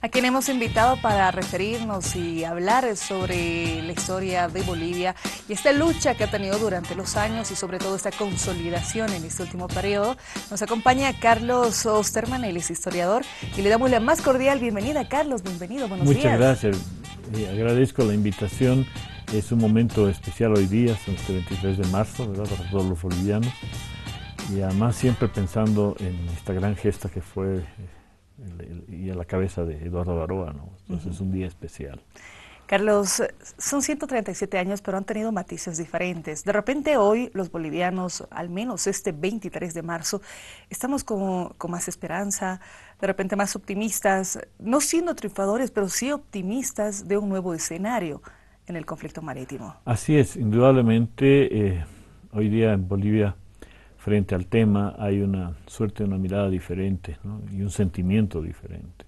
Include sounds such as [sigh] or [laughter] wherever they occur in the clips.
a quien hemos invitado para referirnos y hablar sobre la historia de Bolivia y esta lucha que ha tenido durante los años y sobre todo esta consolidación en este último periodo. Nos acompaña Carlos Osterman, él es historiador, y le damos la más cordial bienvenida. Carlos, bienvenido, buenos Muchas días. Muchas gracias, y eh, agradezco la invitación. Es un momento especial hoy día, son este 23 de marzo, ¿verdad? Para todos los bolivianos. Y además siempre pensando en esta gran gesta que fue eh, y a la cabeza de Eduardo Baroa, ¿no? Entonces es un día especial. Carlos, son 137 años, pero han tenido matices diferentes. De repente hoy los bolivianos, al menos este 23 de marzo, estamos con más esperanza, de repente más optimistas, no siendo triunfadores, pero sí optimistas de un nuevo escenario en el conflicto marítimo. Así es, indudablemente eh, hoy día en Bolivia frente al tema hay una suerte de una mirada diferente y un sentimiento diferente.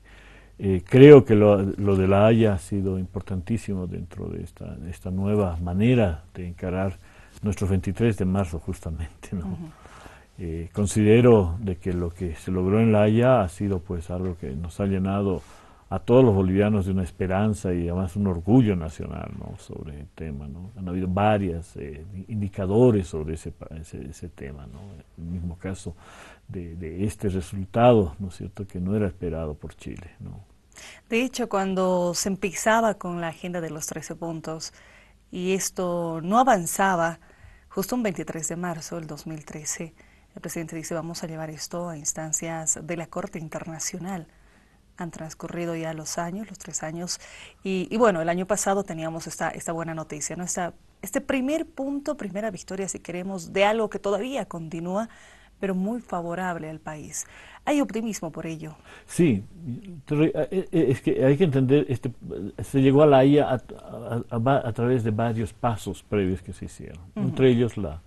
Eh, creo que lo, lo, de la Haya ha sido importantísimo dentro de esta, esta nueva manera de encarar nuestro 23 de marzo justamente. Eh, considero de que lo que se logró en la Haya ha sido pues algo que nos ha llenado a todos los bolivianos de una esperanza y además un orgullo nacional ¿no? sobre el tema. ¿no? Han habido varios eh, indicadores sobre ese, ese, tema. ¿no? El mismo caso de, este resultado, ¿no es cierto?, que no era esperado por Chile. ¿no? De hecho, cuando se empezaba con la agenda de los 13 puntos y esto no avanzaba, justo un 23 de marzo del 2013, el presidente dice, vamos a llevar esto a instancias de la Corte Internacional han transcurrido ya los años, los tres años, y, bueno, el año pasado teníamos esta, esta buena noticia, ¿no? este primer punto, primera victoria, si queremos, de algo que todavía continúa, pero muy favorable al país. Hay optimismo por ello. Sí, eh, eh, es que hay que entender, este, se llegó a la IA a, través de varios pasos previos que se hicieron, entre ellos la,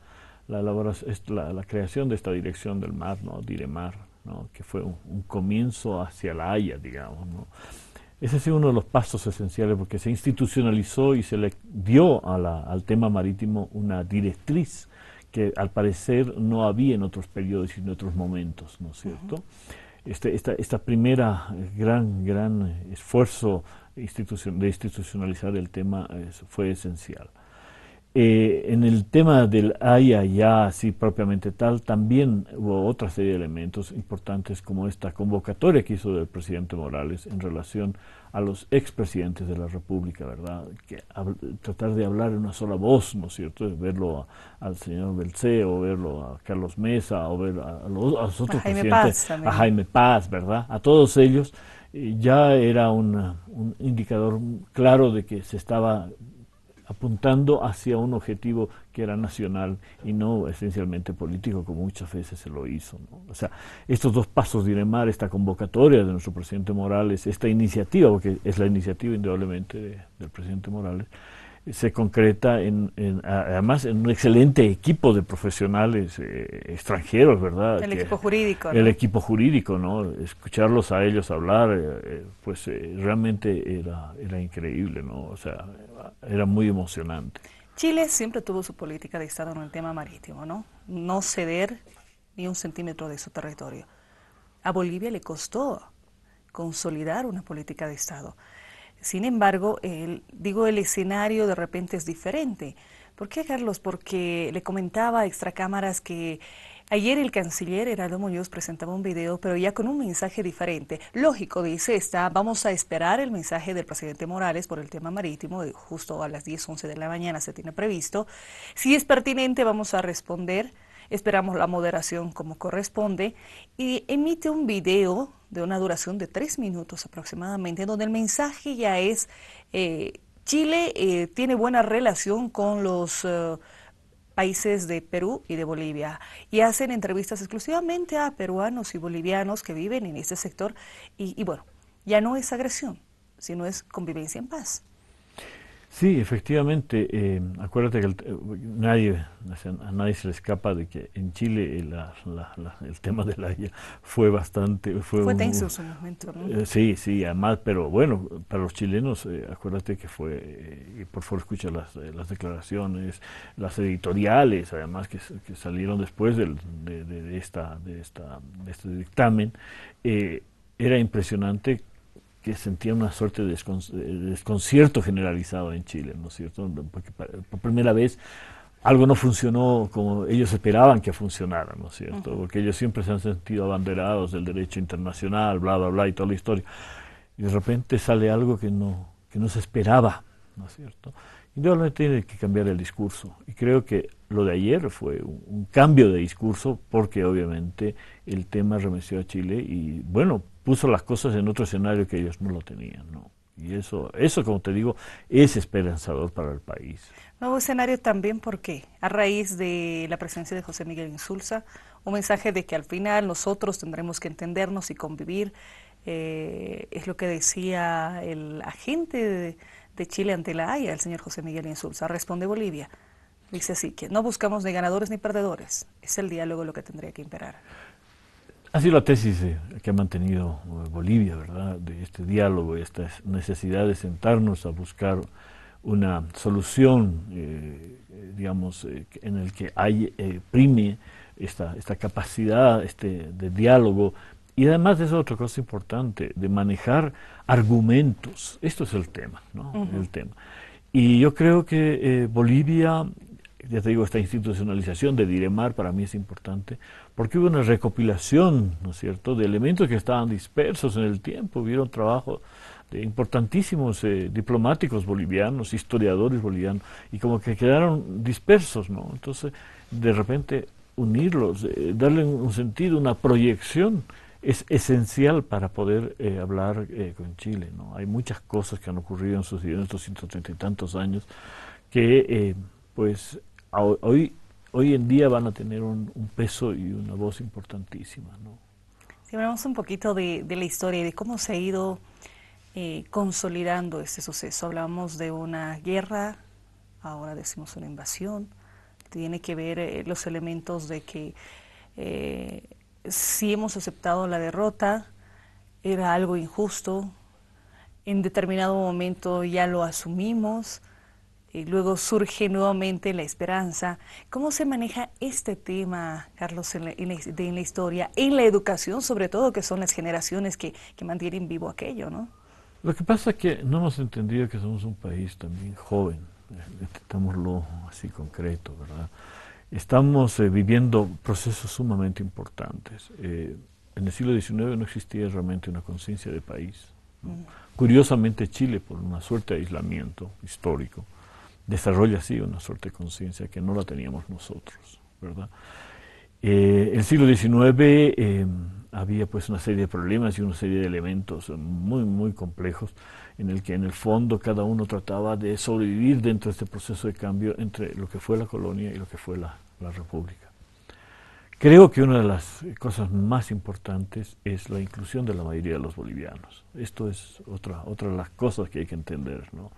la, la, creación de esta dirección del mar, ¿no? Diremar, que fue un, comienzo hacia la Haya, digamos. Ese ha sido uno de los pasos esenciales porque se institucionalizó y se le dio al tema marítimo una directriz que al parecer no había en otros periodos y en otros momentos, ¿no es cierto? Este, esta, primera gran, gran esfuerzo de institucionalizar el tema eh, fue esencial. Eh, en el tema del ay, allá, ah, así propiamente tal, también hubo otra serie de elementos importantes como esta convocatoria que hizo el presidente Morales en relación a los expresidentes de la República, ¿verdad? tratar de hablar en una sola voz, ¿no es cierto? Verlo al señor Belcé o verlo a Carlos Mesa o ver a, los, otros presidentes, a Jaime Paz, ¿verdad? A todos ellos eh, ya era un indicador claro de que se estaba apuntando hacia un objetivo que era nacional y no esencialmente político, como muchas veces se lo hizo. O sea, estos dos pasos de Iremar, esta convocatoria de nuestro presidente Morales, esta iniciativa, porque es la iniciativa indudablemente del presidente Morales, se concreta en, además en un excelente equipo de profesionales eh, extranjeros, ¿verdad? El equipo jurídico. El equipo jurídico, ¿no? Escucharlos a ellos hablar, eh, eh, pues realmente era, era increíble, ¿no? O sea, era muy emocionante. Chile siempre tuvo su política de Estado en el tema marítimo, ¿no? No ceder ni un centímetro de su territorio. A Bolivia le costó consolidar una política de Estado. Sin embargo, digo, el escenario de repente es diferente. ¿Por qué, Carlos? Porque le comentaba a extracámaras que ayer el canciller Heraldo Muñoz presentaba un video, pero ya con un mensaje diferente. Lógico, dice, está, vamos a esperar el mensaje del presidente Morales por el tema marítimo, justo a las 10, 11 de la mañana se tiene previsto. Si es pertinente, vamos a responder esperamos la moderación como corresponde, y emite un video de una duración de tres minutos aproximadamente, donde el mensaje ya es, eh, Chile eh, tiene buena relación con los... Eh, países de Perú y de Bolivia y hacen entrevistas exclusivamente a peruanos y bolivianos que viven en este sector y, y bueno, ya no es agresión, sino es convivencia en paz. Sí, efectivamente. Eh, acuérdate que nadie, a nadie se le escapa de que en Chile el tema de la fue bastante... Fue, fue tenso su momento, eh, sí, sí, además, pero bueno, para los chilenos, eh, acuérdate que fue, y por favor escucha las, declaraciones, las editoriales, además, que, salieron después de, esta, de, esta, de este dictamen, era impresionante que sentía una suerte de desconcierto generalizado en Chile, ¿no es cierto? Porque por primera vez algo no funcionó como ellos esperaban que funcionara, ¿no es cierto? Porque ellos siempre se han sentido abanderados del derecho internacional, bla, bla, bla, y toda la historia. Y de repente sale algo que no, que no se esperaba, ¿no es cierto? Indudablemente tiene que cambiar el discurso. Y creo que lo de ayer fue un, cambio de discurso porque obviamente el tema remeció a Chile y bueno, puso las cosas en otro escenario que ellos no lo tenían, ¿no? Y eso, eso como te digo, es esperanzador para el país. Nuevo escenario también porque a raíz de la presencia de José Miguel Insulza, un mensaje de que al final nosotros tendremos que entendernos y convivir, eh, es lo que decía el agente de de Chile ante la Haya, el señor José Miguel Insulza. Responde Bolivia. Dice así, que no buscamos ni ganadores ni perdedores. Es el diálogo lo que tendría que imperar. Ha sido la tesis eh, que ha mantenido eh, Bolivia, ¿verdad? De este diálogo, esta necesidad de sentarnos a buscar una solución, eh, digamos, en el que hay, prime esta, esta capacidad este, de diálogo y además es otra cosa importante, de manejar argumentos. Esto es el tema, ¿no? el tema. Y yo creo que eh, Bolivia, ya te digo, esta institucionalización de Diremar para mí es importante, porque hubo una recopilación, ¿no es cierto?, de elementos que estaban dispersos en el tiempo. Hubieron trabajo de importantísimos eh, diplomáticos bolivianos, historiadores bolivianos, y como que quedaron dispersos, ¿no? Entonces, de repente, unirlos, eh, darle un sentido, una proyección es esencial para poder eh, hablar eh, con Chile. ¿no? Hay muchas cosas que han ocurrido en, sus, en estos 130 y tantos años que eh, pues hoy, hoy en día van a tener un, peso y una voz importantísima. ¿no? Si hablamos un poquito de, de la historia y de cómo se ha ido consolidando este suceso. Hablamos de una guerra, ahora decimos una invasión, tiene que ver los elementos de que... Si hemos aceptado la derrota, era algo injusto, en determinado momento ya lo asumimos y luego surge nuevamente la esperanza. ¿Cómo se maneja este tema, Carlos, en la, historia, en la educación sobre todo, que son las generaciones que, que mantienen vivo aquello, no? Lo que pasa es que no hemos entendido que somos un país también joven, lo así concreto, ¿verdad? Estamos eh, viviendo procesos sumamente importantes. Eh, en el siglo XIX no existía realmente una conciencia de país. Mm. Curiosamente Chile, por una suerte de aislamiento histórico, desarrolla así una suerte de conciencia que no la teníamos nosotros, ¿verdad? Eh, el siglo XIX em, había pues una serie de problemas y una serie de elementos muy, muy complejos en el que en el fondo cada uno trataba de sobrevivir dentro de este proceso de cambio entre lo que fue la colonia y lo que fue la, la república. Creo que una de las cosas más importantes es la inclusión de la mayoría de los bolivianos. Esto es otra, otra de las cosas que hay que entender. ¿no?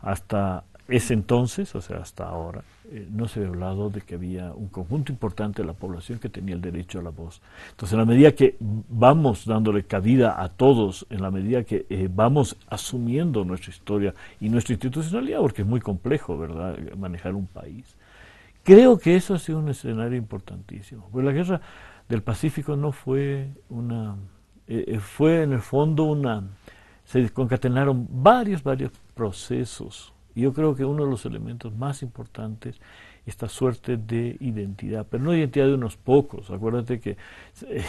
Hasta es entonces, o sea, hasta ahora, eh, no se había hablado de que había un conjunto importante de la población que tenía el derecho a la voz. Entonces, en la medida que vamos dándole cabida a todos, en la medida que eh, vamos asumiendo nuestra historia y nuestra institucionalidad, porque es muy complejo, ¿verdad?, manejar un país. Creo que eso ha sido un escenario importantísimo. Pues la guerra del Pacífico no fue una... Eh, fue en el fondo una... se concatenaron varios, varios procesos y Yo creo que uno de los elementos más importantes esta suerte de identidad, pero no identidad de unos pocos. Acuérdate que eh,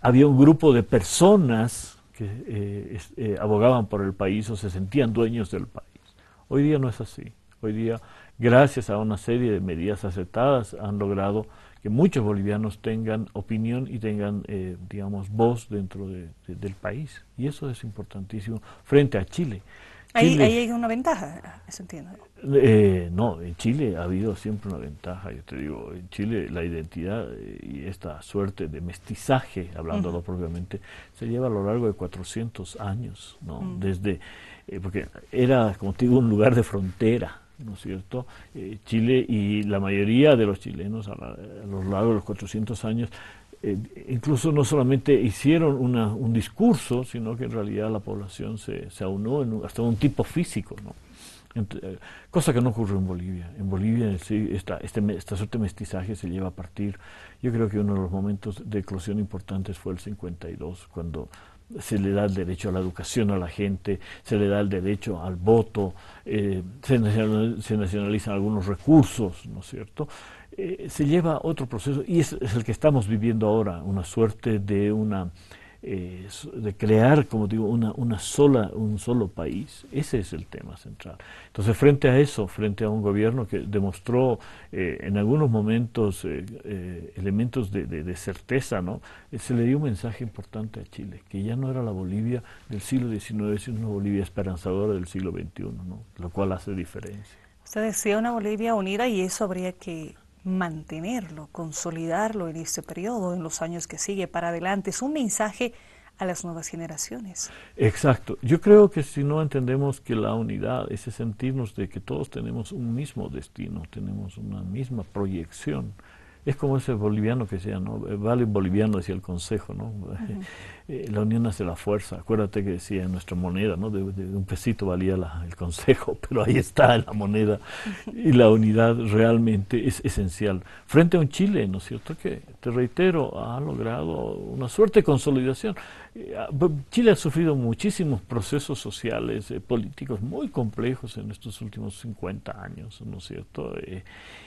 había un grupo de personas que eh, eh, abogaban por el país o se sentían dueños del país. Hoy día no es así. Hoy día, gracias a una serie de medidas aceptadas, han logrado que muchos bolivianos tengan opinión y tengan, eh, digamos, voz dentro de, del país. Y eso es importantísimo frente a Chile. ahí, hay una ventaja, eso entiendo. Eh, no, en Chile ha habido siempre una ventaja, yo te digo, en Chile la identidad eh, y esta suerte de mestizaje, hablándolo propiamente, se lleva a lo largo de 400 años, ¿no? Mm. Desde, porque era, como te digo, un lugar de frontera, ¿no es cierto? Eh, Chile y la mayoría de los chilenos a, los a lo largo de los 400 años eh, incluso no solamente hicieron una, un discurso, sino que en realidad la población se, se aunó en hasta un tipo físico, ¿no? Eh, cosa que no ocurrió en Bolivia. En Bolivia esta, este, esta suerte de mestizaje se lleva a partir, yo creo que uno de los momentos de eclosión importantes fue el 52, cuando se le da el derecho a la educación a la gente, se le da el derecho al voto, eh, se, nacionalizan algunos recursos, ¿no es cierto? Eh, se lleva otro proceso y es, el que estamos viviendo ahora, una suerte de una eh, de crear, como digo, una, una sola, un solo país. Ese es el tema central. Entonces, frente a eso, frente a un gobierno que demostró eh, en algunos momentos eh, elementos de, de, certeza, ¿no? se le dio un mensaje importante a Chile, que ya no era la Bolivia del siglo XIX, sino una Bolivia esperanzadora del siglo XXI, ¿no? lo cual hace diferencia. Usted decía una Bolivia unida y eso habría que mantenerlo, consolidarlo en este periodo, en los años que sigue para adelante. Es un mensaje a las nuevas generaciones. Exacto. Yo creo que si no entendemos que la unidad, ese sentirnos de que todos tenemos un mismo destino, tenemos una misma proyección, es como ese boliviano que decía, ¿no? Vale boliviano, decía el Consejo, ¿no? [laughs] Eh, la unión hace la fuerza. Acuérdate que decía en nuestra moneda, ¿no? De, un pesito valía el Consejo, [laughs] pero ahí está la moneda. Y la unidad realmente es esencial. Frente a un Chile, ¿no es cierto? Que, te reitero, ha logrado una suerte de consolidación. Chile ha sufrido muchísimos procesos sociales, eh, políticos muy complejos en estos últimos 50 años, ¿no es cierto? Eh,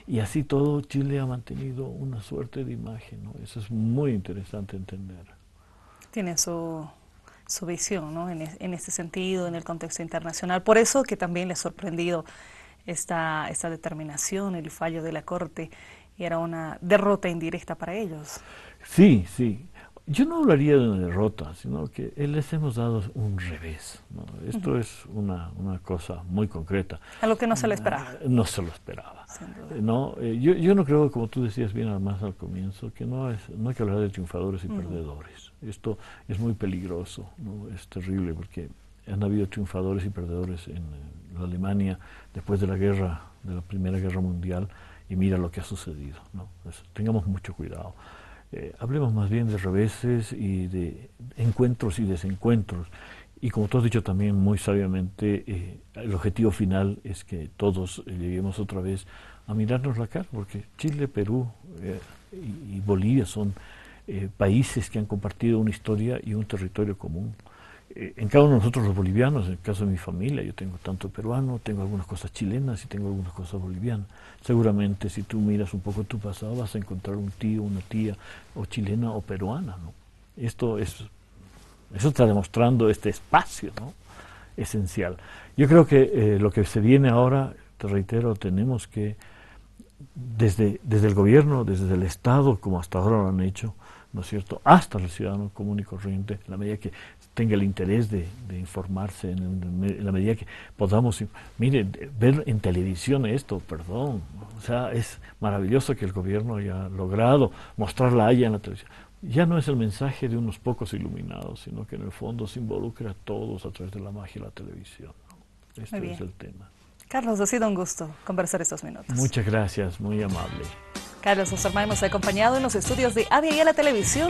y así todo, Chile ha mantenido una suerte de imagen, ¿no? Eso es muy interesante entender. Tiene su, su visión, ¿no? En, este sentido, en el contexto internacional. Por eso que también le ha sorprendido esta, esta determinación, el fallo de la Corte, y era una derrota indirecta para ellos. Sí, sí. Yo no hablaría de una derrota, sino que les hemos dado un revés. Esto es una, cosa muy concreta. A lo que no se le ah, esperaba. No se lo esperaba. No, eh, yo, no creo, como tú decías bien además al comienzo, que no, es, no hay que hablar de triunfadores y perdedores. Esto es muy peligroso, ¿no? es terrible, porque han habido triunfadores y perdedores en eh, la Alemania después de la guerra, de la Primera Guerra Mundial, y mira lo que ha sucedido. ¿no? tengamos mucho cuidado. Eh, hablemos más bien de reveses y de encuentros y desencuentros. Y como tú has dicho también muy sabiamente, eh, el objetivo final es que todos eh, lleguemos otra vez a mirarnos la cara, porque Chile, Perú eh, y, y, Bolivia son países que han compartido una historia y un territorio común. Eh, en cada uno de nosotros los bolivianos, en el caso de mi familia, yo tengo tanto peruano, tengo algunas cosas chilenas y tengo algunas cosas bolivianas. Seguramente si tú miras un poco tu pasado vas a encontrar un tío, una tía, o chilena o peruana. ¿no? Esto es, eso está demostrando este espacio ¿no? esencial. Yo creo que eh, lo que se viene ahora, te reitero, tenemos que, desde, desde el gobierno, desde el Estado, como hasta ahora lo han hecho, ¿no es cierto?, hasta el ciudadano común y corriente, la medida que tenga el interés de, informarse en, la medida que podamos. Mire, ver en televisión esto, perdón, o sea, es maravilloso que el gobierno haya logrado mostrar la Haya en la televisión. Ya no es el mensaje de unos pocos iluminados, sino que en el fondo se involucra a todos a través de la magia de la televisión. Este es el tema. Carlos, ha sido un gusto conversar estos minutos. Muchas gracias, muy amable. Carlos, hemos acompañado en los estudios de ADI a la televisión.